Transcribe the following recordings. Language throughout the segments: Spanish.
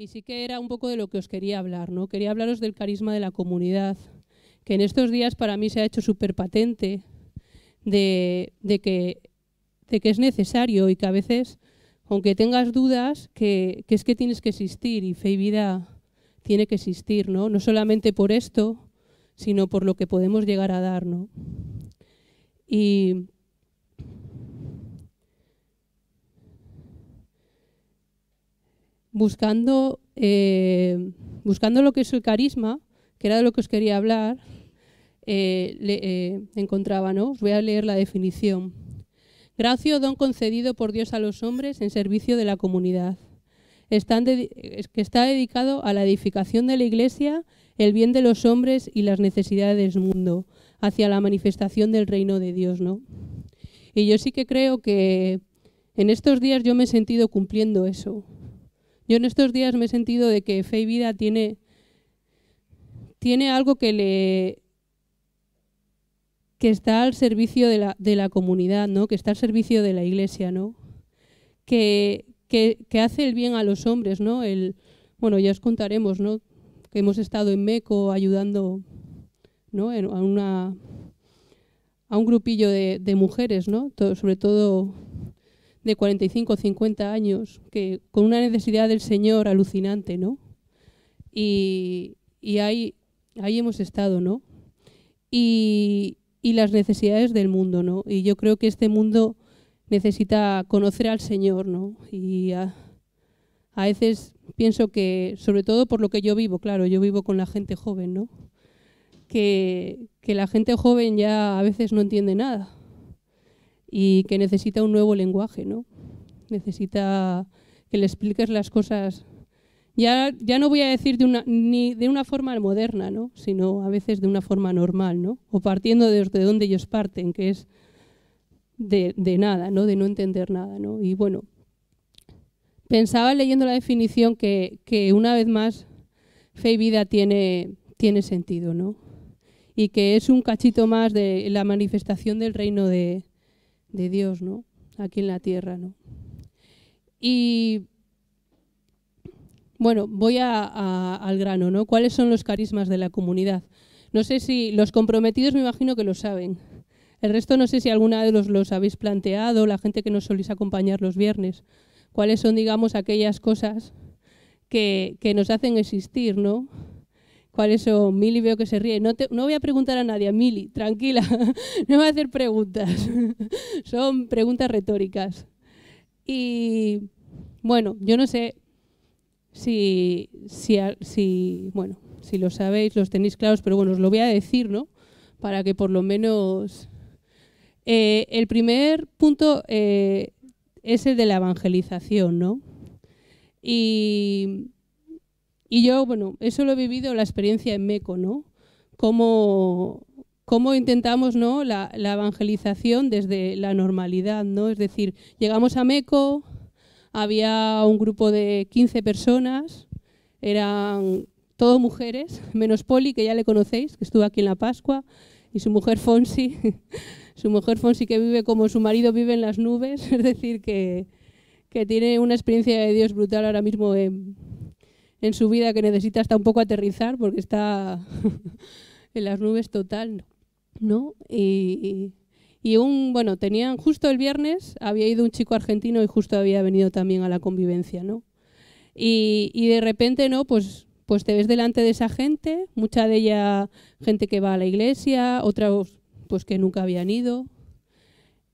Y sí que era un poco de lo que os quería hablar, ¿no? Quería hablaros del carisma de la comunidad, que en estos días para mí se ha hecho súper patente de, que, es necesario y que a veces, aunque tengas dudas, que, es que tienes que existir y fe y vida tiene que existir, ¿no? No solamente por esto, sino por lo que podemos llegar a dar, Y Eh, buscando, lo que es el carisma, que era de lo que os quería hablar, eh, eh, encontraba, ¿no? Os voy a leer la definición. Gracio, don concedido por Dios a los hombres en servicio de la comunidad, que está dedicado a la edificación de la Iglesia, el bien de los hombres y las necesidades del mundo, hacia la manifestación del reino de Dios, ¿no? Y yo sí que creo que en estos días yo me he sentido cumpliendo eso, yo en estos días me he sentido de que fe y vida tiene, tiene algo que le que está al servicio de la, de la comunidad, ¿no? que está al servicio de la iglesia, ¿no? que, que, hace el bien a los hombres, ¿no? El, bueno, ya os contaremos, ¿no? que hemos estado en Meco ayudando ¿no? a, una, a un grupillo de, mujeres, ¿no? sobre todo de 45 o 50 años, que con una necesidad del Señor alucinante, ¿no? Y, y ahí, ahí hemos estado, ¿no? Y, y las necesidades del mundo, ¿no? Y yo creo que este mundo necesita conocer al Señor, ¿no? Y a, a, veces pienso que, sobre todo por lo que yo vivo, claro, yo vivo con la gente joven, ¿no? Que, que la gente joven ya a veces no entiende nada y que necesita un nuevo lenguaje, ¿no? Necesita que le expliques las cosas. Ya, ya no voy a decir de una, ni de una forma moderna, ¿no? sino a veces de una forma normal, ¿no? o partiendo desde donde ellos parten, que es de, de nada, ¿no? de no entender nada. ¿no? Y bueno, pensaba leyendo la definición que, que una vez más fe y vida tiene, tiene sentido, ¿no? y que es un cachito más de la manifestación del reino de, de Dios, ¿no? Aquí en la tierra, ¿no? Y bueno, voy a, al grano, ¿no? ¿Cuáles son los carismas de la comunidad? No sé si los comprometidos me imagino que lo saben. El resto no sé si alguna de los los habéis planteado, la gente que nos solís acompañar los viernes. ¿Cuáles son, digamos, aquellas cosas que, que nos hacen existir, ¿no? cuáles son. Mili veo que se ríe. No, no voy a preguntar a nadie, Mili, tranquila, no voy a hacer preguntas. son preguntas retóricas. Y bueno, yo no sé si, si, bueno, si lo sabéis, los tenéis claros, pero bueno, os lo voy a decir, ¿no? Para que por lo menos... Eh, el primer punto eh, es el de la evangelización, ¿no? Y y yo, bueno, eso lo he vivido, la experiencia en MECO, ¿no? Cómo, cómo intentamos ¿no? La, evangelización desde la normalidad, ¿no? Es decir, llegamos a MECO, había un grupo de 15 personas, eran todo mujeres, menos Poli, que ya le conocéis, que estuvo aquí en la Pascua, y su mujer Fonsi, su mujer Fonsi que vive como su marido vive en las nubes, es decir, que, que tiene una experiencia de Dios brutal ahora mismo en, en su vida que necesita hasta un poco aterrizar porque está en las nubes total, ¿no? Y, un, bueno, tenían justo el viernes, había ido un chico argentino y justo había venido también a la convivencia, ¿no? Y, de repente, ¿no? Pues, pues te ves delante de esa gente, mucha de ella gente que va a la iglesia, otras pues que nunca habían ido,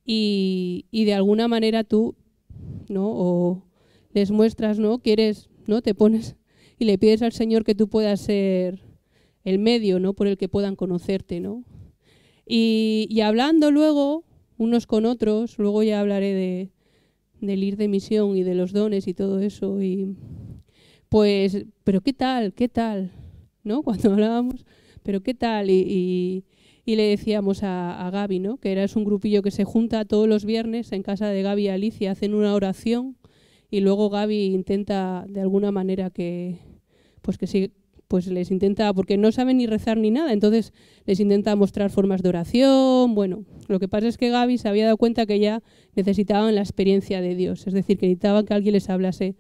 y, de alguna manera tú, ¿no? O les muestras, ¿no? Quieres, ¿no? Te pones y le pides al Señor que tú puedas ser el medio ¿no? por el que puedan conocerte. ¿no? Y, hablando luego unos con otros, luego ya hablaré de, del ir de misión y de los dones y todo eso. Y pues, pero qué tal, qué tal, ¿no? Cuando hablábamos, pero qué tal. Y, y, le decíamos a, a, Gaby, ¿no? Que era es un grupillo que se junta todos los viernes en casa de Gaby y Alicia, hacen una oración y luego Gaby intenta de alguna manera que, pues que sí, pues les intenta, porque no saben ni rezar ni nada, entonces les intenta mostrar formas de oración, bueno, lo que pasa es que Gaby se había dado cuenta que ya necesitaban la experiencia de Dios, es decir, que necesitaban que alguien les hablase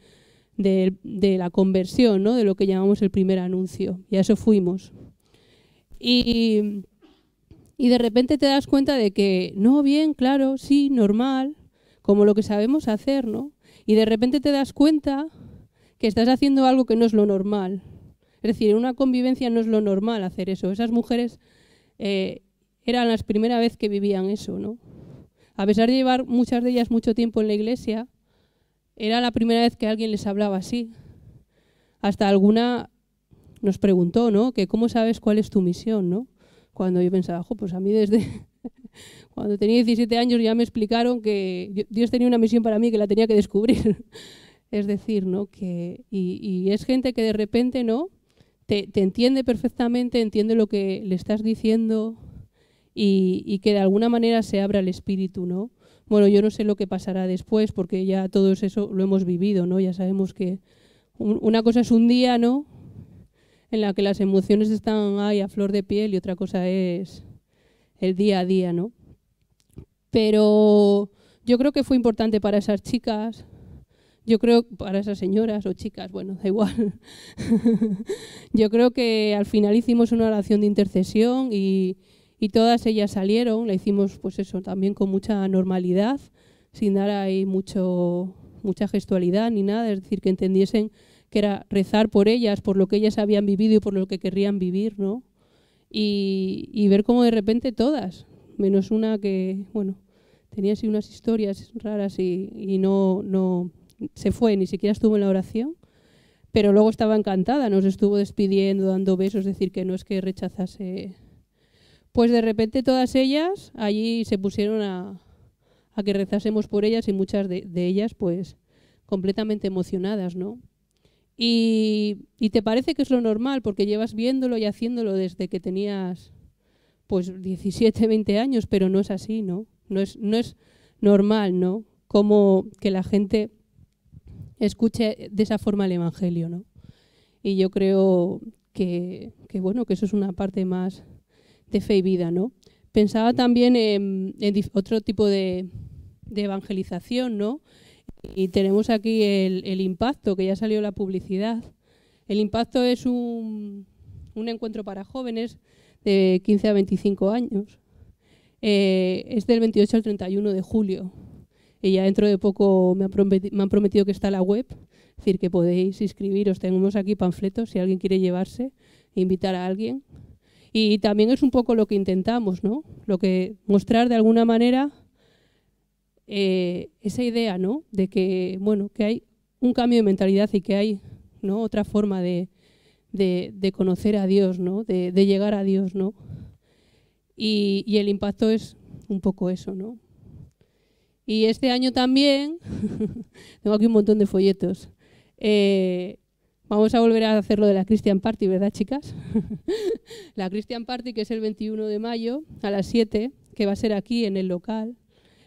de, la conversión, ¿no? de lo que llamamos el primer anuncio, y a eso fuimos. y de repente te das cuenta de que, no, bien, claro, sí, normal, como lo que sabemos hacer, ¿no? y de repente te das cuenta que estás haciendo algo que no es lo normal. Es decir, en una convivencia no es lo normal hacer eso. Esas mujeres eh, eran las primera vez que vivían eso, ¿no? A pesar de llevar muchas de ellas mucho tiempo en la iglesia, era la primera vez que alguien les hablaba así. Hasta alguna nos preguntó, ¿no? Que cómo sabes cuál es tu misión, ¿no? Cuando yo pensaba, pues a mí desde, cuando tenía 17 años ya me explicaron que Dios tenía una misión para mí que la tenía que descubrir. es decir, ¿no? Que, y, es gente que de repente, ¿no? Te, entiende perfectamente, entiende lo que le estás diciendo y, que de alguna manera se abra el espíritu, ¿no? Bueno, yo no sé lo que pasará después porque ya todo eso lo hemos vivido, ¿no? Ya sabemos que una cosa es un día, ¿no? en la que las emociones están ahí a flor de piel y otra cosa es el día a día, ¿no? Pero yo creo que fue importante para esas chicas, yo creo para esas señoras o chicas, bueno, da igual. yo creo que al final hicimos una oración de intercesión y, todas ellas salieron, la hicimos pues eso también con mucha normalidad, sin dar ahí mucho, mucha gestualidad ni nada, es decir, que entendiesen que era rezar por ellas, por lo que ellas habían vivido y por lo que querrían vivir, ¿no? y, ver cómo de repente todas, menos una que, bueno, tenía así unas historias raras y, y, no, no se fue, ni siquiera estuvo en la oración, pero luego estaba encantada, nos estuvo despidiendo, dando besos, decir que no es que rechazase. Pues de repente todas ellas allí se pusieron a, a que rezásemos por ellas y muchas de ellas pues completamente emocionadas, ¿no? Y, te parece que es lo normal porque llevas viéndolo y haciéndolo desde que tenías pues 17, 20 años, pero no es así, ¿no? No es, no es normal, ¿no? Como que la gente escuche de esa forma el Evangelio, ¿no? Y yo creo que, que bueno, que eso es una parte más de fe y vida, ¿no? Pensaba también en, en otro tipo de, de evangelización, ¿no? y tenemos aquí el, impacto, que ya salió la publicidad. El impacto es un, encuentro para jóvenes de 15 a 25 años. Eh, es del 28 al 31 de julio. Y ya dentro de poco me han, prometido, que está la web, es decir, que podéis inscribiros. Tenemos aquí panfletos si alguien quiere llevarse, invitar a alguien. Y también es un poco lo que intentamos, ¿no? Lo que mostrar de alguna manera eh, esa idea, De que, bueno, que hay un cambio de mentalidad y que hay otra forma de, conocer a Dios, ¿no? De, llegar a Dios, ¿no? Y, el impacto es un poco eso, ¿no? Y este año también, tengo aquí un montón de folletos, eh, vamos a volver a hacer lo de la Christian Party, ¿verdad, chicas? la Christian Party, que es el 21 de mayo a las 7, que va a ser aquí en el local,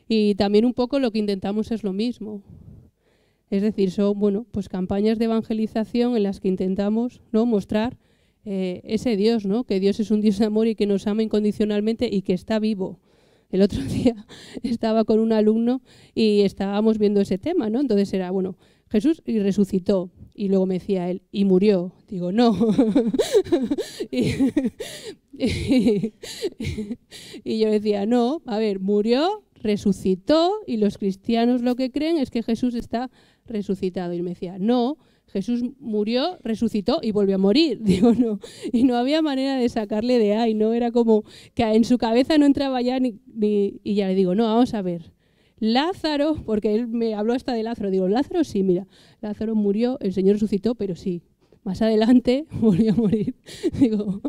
y también un poco lo que intentamos es lo mismo. Es decir, son bueno, pues campañas de evangelización en las que intentamos ¿no? mostrar eh, ese Dios, ¿no? que Dios es un Dios de amor y que nos ama incondicionalmente y que está vivo. El otro día estaba con un alumno y estábamos viendo ese tema, ¿no? Entonces era, bueno, Jesús y resucitó. Y luego me decía él, y murió. Digo, no. y, yo decía, no, a ver, murió resucitó y los cristianos lo que creen es que Jesús está resucitado. Y me decía, no, Jesús murió, resucitó y volvió a morir. Digo, no. Y no había manera de sacarle de ahí, ¿no? Era como que en su cabeza no entraba ya ni, Y ya le digo, no, vamos a ver. Lázaro, porque él me habló hasta de Lázaro, digo, Lázaro sí, mira, Lázaro murió, el Señor resucitó, pero sí, más adelante volvió a morir. Digo,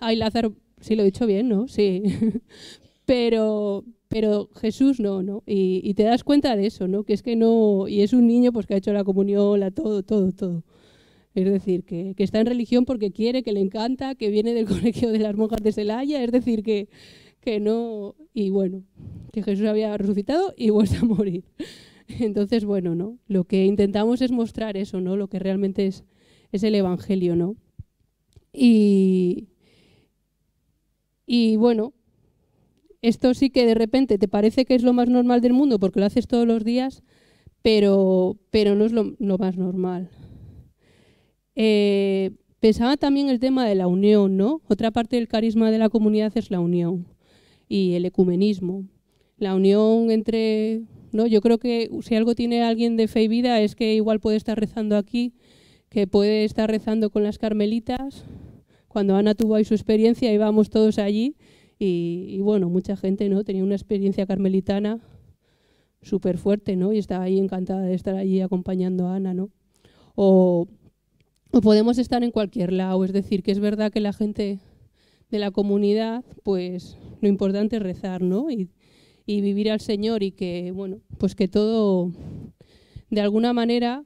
ay, Lázaro, sí lo he dicho bien, ¿no? Sí. Pero pero Jesús no, ¿no? Y, te das cuenta de eso, ¿no? Que es que no, y es un niño pues que ha hecho la comunión, la todo, todo, todo. Es decir, que, está en religión porque quiere, que le encanta, que viene del colegio de las monjas de Celaya, es decir, que, que no, y bueno, que Jesús había resucitado y vuelve a morir. Entonces, bueno, ¿no? Lo que intentamos es mostrar eso, ¿no? Lo que realmente es, es el Evangelio, ¿no? Y, y bueno, esto sí que de repente te parece que es lo más normal del mundo porque lo haces todos los días, pero, pero no es lo, más normal. Eh, pensaba también el tema de la unión, ¿no? Otra parte del carisma de la comunidad es la unión y el ecumenismo. La unión entre, ¿no? Yo creo que si algo tiene alguien de fe y vida es que igual puede estar rezando aquí, que puede estar rezando con las carmelitas. Cuando Ana tuvo ahí su experiencia, íbamos todos allí y, bueno, mucha gente ¿no? tenía una experiencia carmelitana súper fuerte, ¿no? Y estaba ahí encantada de estar allí acompañando a Ana, ¿no? O, podemos estar en cualquier lado, es decir, que es verdad que la gente de la comunidad, pues lo importante es rezar, ¿no? Y, vivir al Señor y que, bueno, pues que todo, de alguna manera,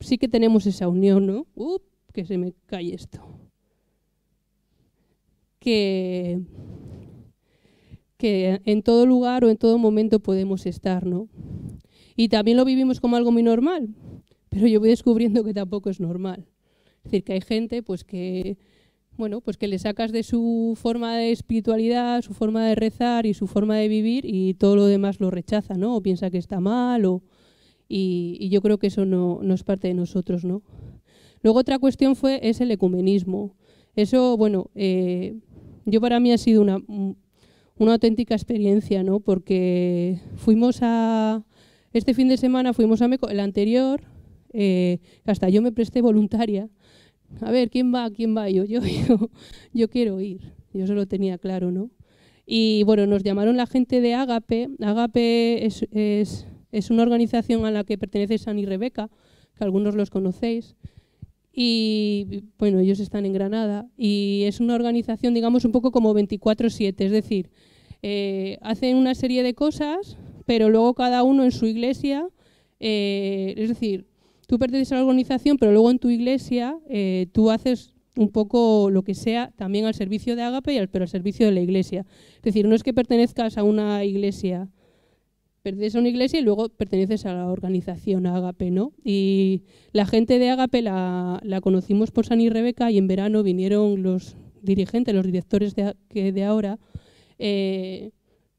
sí que tenemos esa unión, ¿no? que se me cae esto. Que que en todo lugar o en todo momento podemos estar, ¿no? Y también lo vivimos como algo muy normal, pero yo voy descubriendo que tampoco es normal. Es decir, que hay gente pues que bueno, pues que le sacas de su forma de espiritualidad, su forma de rezar y su forma de vivir y todo lo demás lo rechaza, ¿no? O piensa que está mal y, yo creo que eso no, es parte de nosotros, ¿no? Luego otra cuestión fue es el ecumenismo. Eso, bueno, eh, yo para mí ha sido una una auténtica experiencia, ¿no? Porque fuimos a... Este fin de semana fuimos a Meco, el anterior, eh, hasta yo me presté voluntaria. A ver, ¿quién va? ¿Quién va? Yo, yo, yo, quiero ir. Yo se lo tenía claro, ¿no? Y bueno, nos llamaron la gente de Ágape. Ágape es, una organización a la que pertenece San y Rebeca, que algunos los conocéis y bueno, ellos están en Granada y es una organización, digamos, un poco como 24-7, es decir, eh, hacen una serie de cosas, pero luego cada uno en su iglesia, eh, es decir, tú perteneces a la organización, pero luego en tu iglesia eh, tú haces un poco lo que sea también al servicio de Agape y pero al servicio de la iglesia. Es decir, no es que pertenezcas a una iglesia perteneces a una iglesia y luego perteneces a la organización Agape, ¿no? Y la gente de Agape la, conocimos por San y Rebeca y en verano vinieron los dirigentes, los directores de, que de ahora, eh,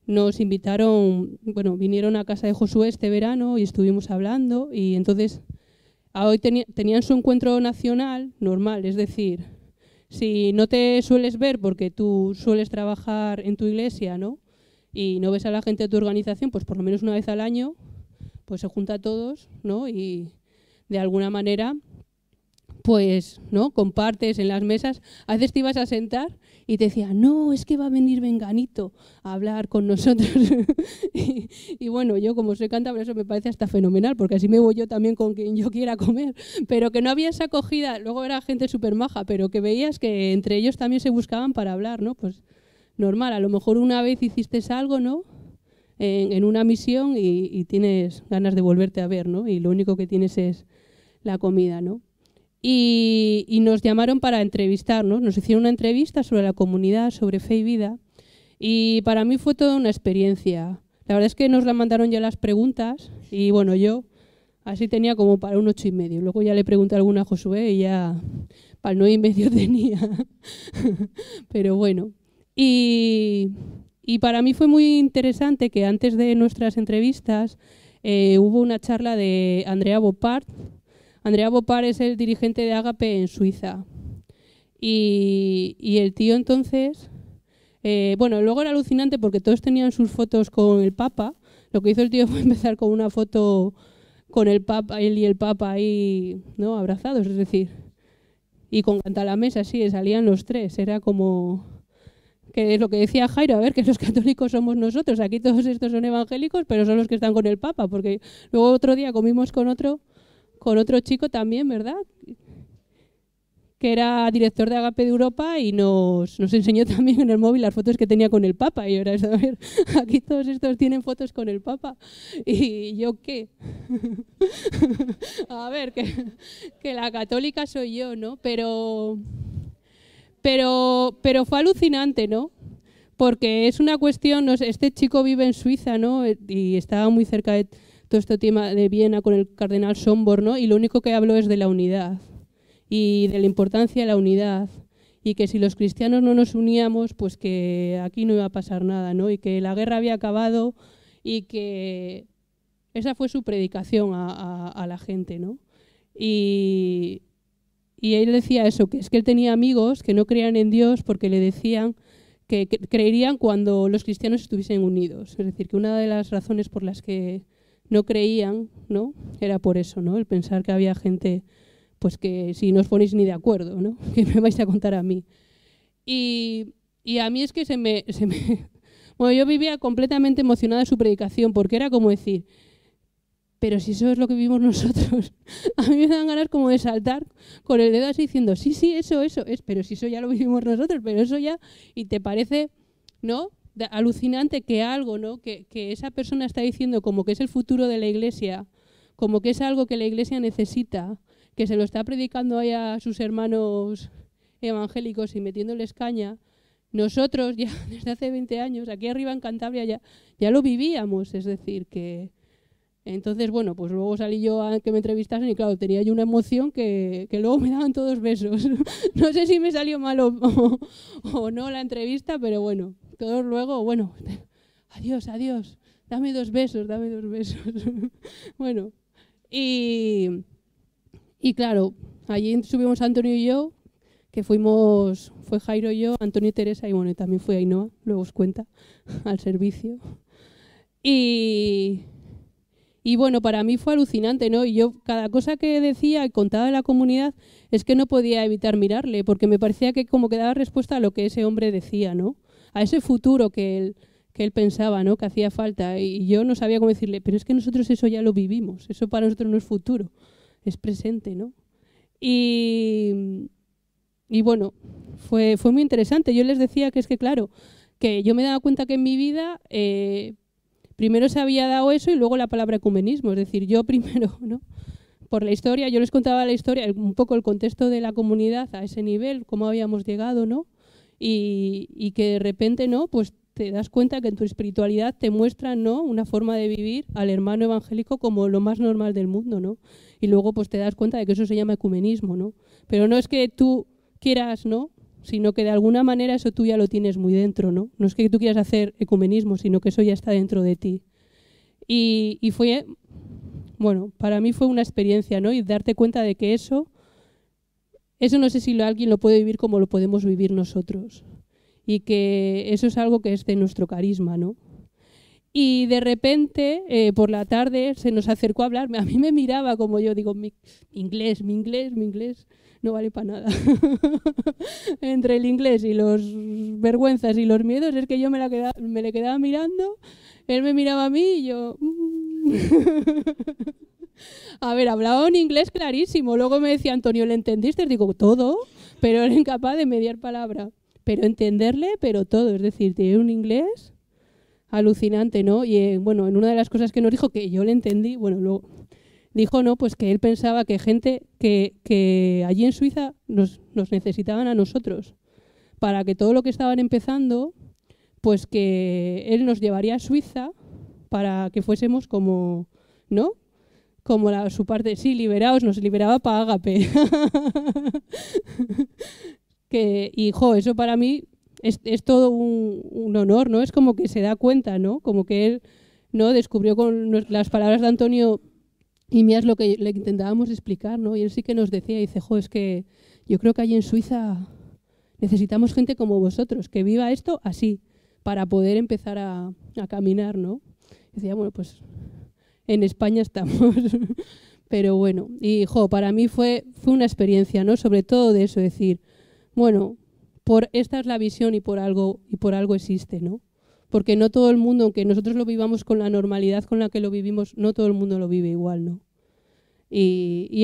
nos invitaron, bueno, vinieron a casa de Josué este verano y estuvimos hablando y entonces hoy tenían su encuentro nacional normal, es decir, si no te sueles ver porque tú sueles trabajar en tu iglesia, ¿no? y no ves a la gente de tu organización, pues por lo menos una vez al año, pues se junta a todos, ¿no? Y de alguna manera, pues, ¿no? Compartes en las mesas. A veces te ibas a sentar y te decía, no, es que va a venir Venganito a hablar con nosotros. y, y, bueno, yo como soy cántabra, eso me parece hasta fenomenal, porque así me voy yo también con quien yo quiera comer. Pero que no había esa acogida, luego era gente súper maja, pero que veías que entre ellos también se buscaban para hablar, ¿no? Pues normal. A lo mejor una vez hiciste algo, ¿no? En, una misión y, tienes ganas de volverte a ver, Y lo único que tienes es la comida, ¿no? Y, nos llamaron para entrevistarnos, nos hicieron una entrevista sobre la comunidad, sobre fe y vida, y para mí fue toda una experiencia. La verdad es que nos la mandaron ya las preguntas y bueno, yo así tenía como para un ocho y medio. Luego ya le pregunté alguna a Josué y ya para el nueve y medio tenía. Pero bueno, y, para mí fue muy interesante que antes de nuestras entrevistas eh, hubo una charla de Andrea Bopard. Andrea Bopard es el dirigente de Agape en Suiza. Y, el tío entonces, eh, bueno, luego era alucinante porque todos tenían sus fotos con el Papa. Lo que hizo el tío fue empezar con una foto con el Papa, él y el Papa ahí, ¿no? Abrazados, es decir. Y con la mesa, sí, salían los tres. Era como que es lo que decía Jairo, a ver, que los católicos somos nosotros, aquí todos estos son evangélicos, pero son los que están con el Papa, porque luego otro día comimos con otro, con otro chico también, ¿verdad? Que era director de Agape de Europa y nos, nos enseñó también en el móvil las fotos que tenía con el Papa. Y ahora es, a ver, aquí todos estos tienen fotos con el Papa. ¿Y yo qué? a ver, que, que la católica soy yo, ¿no? Pero pero, pero fue alucinante, ¿no? Porque es una cuestión, este chico vive en Suiza, ¿no? Eh, y estaba muy cerca de todo este tema de Viena con el cardenal Sombor, ¿no? Y lo único que habló es de la unidad y de la importancia de la unidad y que si los cristianos no nos uníamos, pues que aquí no iba a pasar nada, ¿no? Y que la guerra había acabado y que esa fue su predicación a, a la gente, ¿no? Y, y él decía eso, que es que él tenía amigos que no creían en Dios porque le decían que creerían cuando los cristianos estuviesen unidos. Es decir, que una de las razones por las que no creían, ¿no? Era por eso, ¿no? El pensar que había gente, pues que si no os ponéis ni de acuerdo, ¿no? Que me vais a contar a mí. Y, a mí es que se me, me... Bueno, yo vivía completamente emocionada su predicación porque era como decir, pero si eso es lo que vivimos nosotros, a mí me dan ganas como de saltar con el dedo así diciendo, sí, sí, eso, eso, es, pero si eso ya lo vivimos nosotros, pero eso ya, y te parece, ¿no? alucinante que algo, ¿no? Que, esa persona está diciendo como que es el futuro de la iglesia, como que es algo que la iglesia necesita, que se lo está predicando ahí a sus hermanos evangélicos y metiéndoles caña, nosotros ya desde hace 20 años, aquí arriba en Cantabria, ya, ya lo vivíamos, es decir, que, entonces, bueno, pues luego salí yo a que me entrevistasen y claro, tenía yo una emoción que, que luego me daban todos besos. no sé si me salió malo o, no la entrevista, pero bueno, todos luego, bueno, adiós, adiós, dame dos besos, dame dos besos. bueno, y, y claro, allí subimos Antonio y yo, que fuimos, fue Jairo y yo, Antonio y Teresa, y bueno, también fue Ainhoa, luego os cuenta, al servicio. Y y bueno, para mí fue alucinante, ¿no? Y yo cada cosa que decía y contaba de la comunidad es que no podía evitar mirarle, porque me parecía que como que daba respuesta a lo que ese hombre decía, ¿no? A ese futuro que él, que él pensaba, ¿no? Que hacía falta. Y yo no sabía cómo decirle, pero es que nosotros eso ya lo vivimos, eso para nosotros no es futuro, es presente, ¿no? Y, y bueno, fue, fue muy interesante. Yo les decía que es que, claro, que yo me daba cuenta que en mi vida... Eh, primero se había dado eso y luego la palabra ecumenismo, es decir, yo primero, ¿no? Por la historia, yo les contaba la historia, un poco el contexto de la comunidad a ese nivel, cómo habíamos llegado, ¿no? Y, que de repente, ¿no? Pues te das cuenta que en tu espiritualidad te muestra, ¿no? una forma de vivir al hermano evangélico como lo más normal del mundo, ¿no? Y luego pues te das cuenta de que eso se llama ecumenismo, ¿no? Pero no es que tú quieras, ¿no? sino que de alguna manera eso tú ya lo tienes muy dentro, ¿no? No es que tú quieras hacer ecumenismo, sino que eso ya está dentro de ti. Y, fue, bueno, para mí fue una experiencia, ¿no? Y darte cuenta de que eso, eso no sé si lo, alguien lo puede vivir como lo podemos vivir nosotros. Y que eso es algo que es de nuestro carisma, ¿no? Y de repente, eh, por la tarde, se nos acercó a hablar. A mí me miraba como yo, digo, mi inglés, mi inglés, mi inglés, no vale para nada. Entre el inglés y los vergüenzas y los miedos, es que yo me, quedaba, le quedaba mirando, él me miraba a mí y yo... Mm". A ver, hablaba un inglés clarísimo. Luego me decía, Antonio, ¿le entendiste? Digo, todo, pero era incapaz de mediar palabra. Pero entenderle, pero todo. Es decir, tiene un inglés alucinante, ¿no? Y eh, bueno, en una de las cosas que nos dijo, que yo le entendí, bueno, luego dijo, ¿no? Pues que él pensaba que gente que, allí en Suiza nos, necesitaban a nosotros para que todo lo que estaban empezando, pues que él nos llevaría a Suiza para que fuésemos como, ¿no? Como la, su parte, sí, liberaos, nos liberaba para Ágape. que, y, eso para mí es, todo un, honor, ¿no? Es como que se da cuenta, ¿no? Como que él ¿no? descubrió con las palabras de Antonio y mías lo que le intentábamos explicar, ¿no? Y él sí que nos decía, dice, jo, es que yo creo que ahí en Suiza necesitamos gente como vosotros, que viva esto así, para poder empezar a, caminar, ¿no? decía, bueno, pues en España estamos. Pero bueno, y jo, para mí fue, fue una experiencia, ¿no? Sobre todo de eso, decir, bueno, por esta es la visión y por algo, y por algo existe, ¿no? Porque no todo el mundo, aunque nosotros lo vivamos con la normalidad con la que lo vivimos, no todo el mundo lo vive igual, ¿no? Y,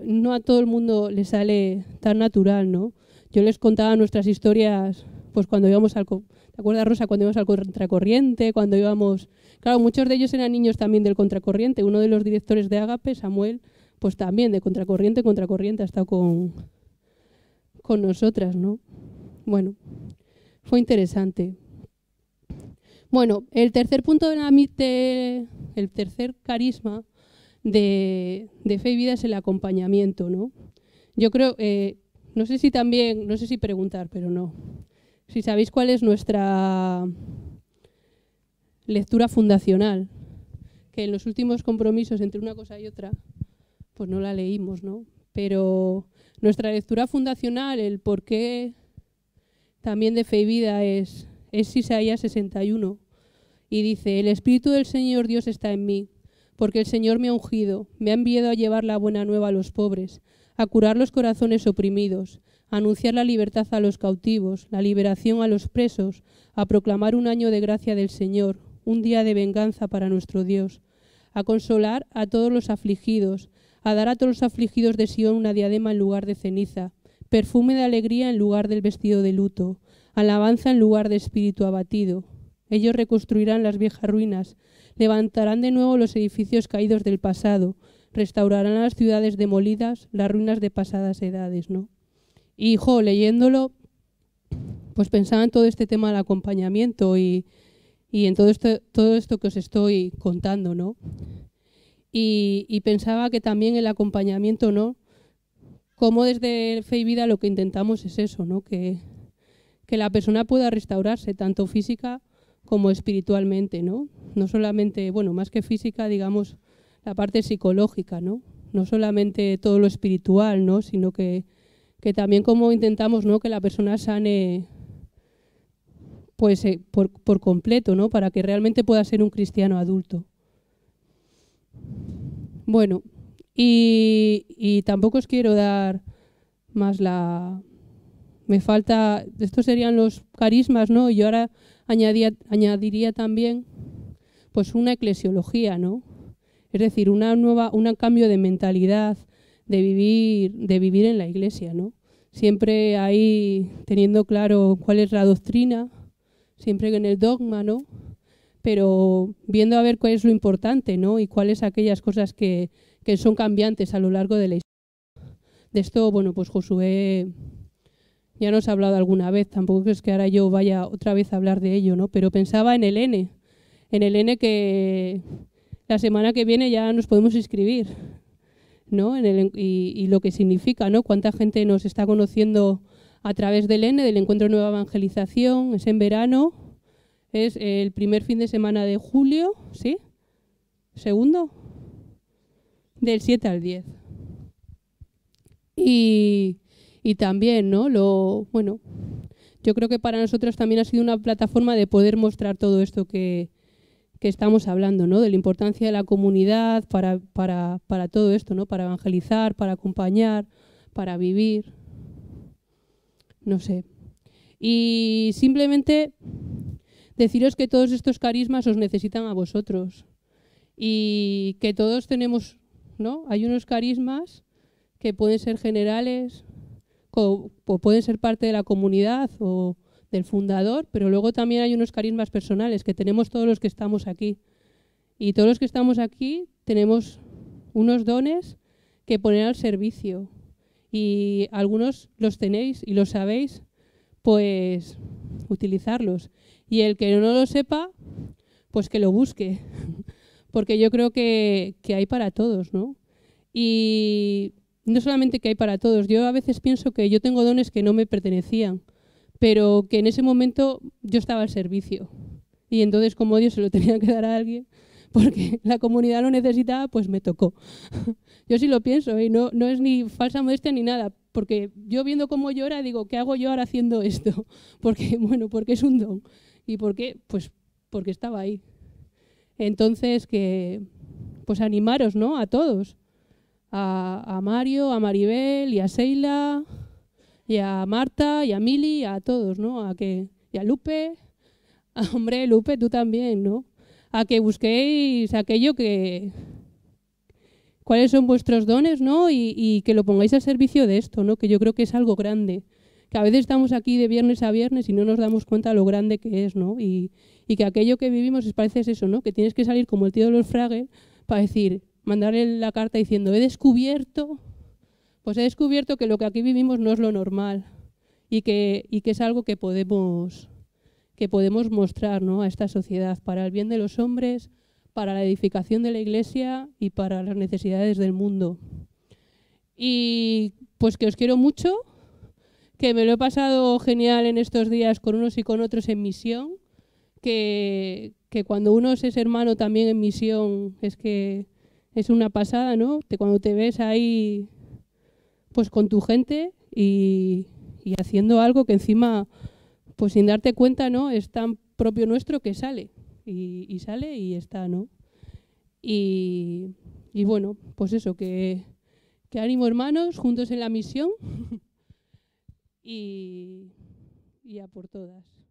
no a todo el mundo le sale tan natural, ¿no? Yo les contaba nuestras historias, pues cuando íbamos al... ¿Te acuerdas, Rosa, cuando íbamos al contracorriente? Cuando íbamos... Claro, muchos de ellos eran niños también del contracorriente. Uno de los directores de Ágape, Samuel, pues también de contracorriente, contracorriente, ha estado con, con nosotras, ¿no? Bueno, fue interesante. Bueno, el tercer punto de la el tercer carisma de, fe y vida es el acompañamiento, ¿no? Yo creo, eh, no sé si también, no sé si preguntar, pero no. Si sabéis cuál es nuestra lectura fundacional, que en los últimos compromisos entre una cosa y otra, pues no la leímos, ¿no? Pero nuestra lectura fundacional, el por qué también de fe y vida es, es Isaías 61. Y dice, el Espíritu del Señor Dios está en mí, porque el Señor me ha ungido, me ha enviado a llevar la buena nueva a los pobres, a curar los corazones oprimidos, a anunciar la libertad a los cautivos, la liberación a los presos, a proclamar un año de gracia del Señor, un día de venganza para nuestro Dios, a consolar a todos los afligidos, a dar a todos los afligidos de Sion una diadema en lugar de ceniza, perfume de alegría en lugar del vestido de luto, alabanza en lugar de espíritu abatido. Ellos reconstruirán las viejas ruinas, levantarán de nuevo los edificios caídos del pasado, restaurarán las ciudades demolidas, las ruinas de pasadas edades, ¿no? Y, jo, leyéndolo, pues pensaba en todo este tema del acompañamiento y, en todo esto, todo esto que os estoy contando, ¿no? y pensaba que también el acompañamiento, ¿no? Como desde Fe y Vida lo que intentamos es eso, ¿no? que, que la persona pueda restaurarse tanto física como espiritualmente, ¿no? No solamente, bueno, más que física, digamos, la parte psicológica, ¿no? No solamente todo lo espiritual, ¿no? Sino que, que también como intentamos, ¿no? Que la persona sane, pues, eh, por, por completo, ¿no? Para que realmente pueda ser un cristiano adulto. Bueno, y, tampoco os quiero dar más la... Me falta... Estos serían los carismas, ¿no? Y yo ahora añadiría también pues una eclesiología, ¿no? Es decir, una nueva, un cambio de mentalidad, de vivir, de vivir en la iglesia, ¿no? Siempre ahí teniendo claro cuál es la doctrina, siempre en el dogma, ¿no? Pero viendo a ver cuál es lo importante, ¿no? Y cuáles aquellas cosas que, que son cambiantes a lo largo de la historia. De esto, bueno, pues Josué ya nos ha hablado alguna vez, tampoco es que ahora yo vaya otra vez a hablar de ello, ¿no? Pero pensaba en el N, en el N que la semana que viene ya nos podemos inscribir, ¿no? y, y, lo que significa, ¿no? Cuánta gente nos está conociendo a través del N, del Encuentro Nueva Evangelización, es en verano, es el primer fin de semana de julio, ¿sí? ¿Segundo? del 7 al 10. Y, también, ¿no? Lo, bueno, yo creo que para nosotros también ha sido una plataforma de poder mostrar todo esto que, estamos hablando, ¿no? De la importancia de la comunidad para, para, para todo esto, ¿no? Para evangelizar, para acompañar, para vivir. No sé. Y simplemente deciros que todos estos carismas os necesitan a vosotros y que todos tenemos hay unos carismas que pueden ser generales o, pueden ser parte de la comunidad o del fundador, pero luego también hay unos carismas personales que tenemos todos los que estamos aquí. Y todos los que estamos aquí tenemos unos dones que poner al servicio. Y algunos los tenéis y los sabéis, pues utilizarlos. Y el que no lo sepa, pues que lo busque. porque yo creo que, hay para todos, ¿no? Y no solamente que hay para todos, yo a veces pienso que yo tengo dones que no me pertenecían, pero que en ese momento yo estaba al servicio. Y entonces como Dios se lo tenía que dar a alguien, porque la comunidad lo necesitaba, pues me tocó. yo sí lo pienso y ¿eh? no, no es ni falsa modestia ni nada, porque yo viendo cómo llora digo, ¿qué hago yo ahora haciendo esto? Porque, bueno, porque es un don. ¿Y por qué? Pues porque estaba ahí. Entonces, que pues animaros, ¿no? A todos. A, a Mario, a Maribel y a Seila y a Marta y a Mili, a todos, ¿no? A que, y a Lupe. Ah, hombre, Lupe, tú también, ¿no? A que busquéis aquello que... cuáles son vuestros dones, ¿no? Y, y que lo pongáis al servicio de esto, ¿no? Que yo creo que es algo grande que a veces estamos aquí de viernes a viernes y no nos damos cuenta lo grande que es, ¿no? Y, que aquello que vivimos es parece eso, ¿no? Que tienes que salir como el tío de los Frager para decir, mandarle la carta diciendo, he descubierto, pues he descubierto que lo que aquí vivimos no es lo normal y que, que es algo que podemos, que podemos mostrar ¿no? a esta sociedad para el bien de los hombres, para la edificación de la Iglesia y para las necesidades del mundo. Y pues que os quiero mucho que me lo he pasado genial en estos días con unos y con otros en misión, que, que cuando uno es hermano también en misión, es que es una pasada, ¿no? Te, cuando te ves ahí pues con tu gente y, y, haciendo algo que encima, pues sin darte cuenta, ¿no? Es tan propio nuestro que sale. Y, y sale y está, ¿no? Y, y bueno, pues eso, que, que ánimo hermanos, juntos en la misión. y, y a por todas.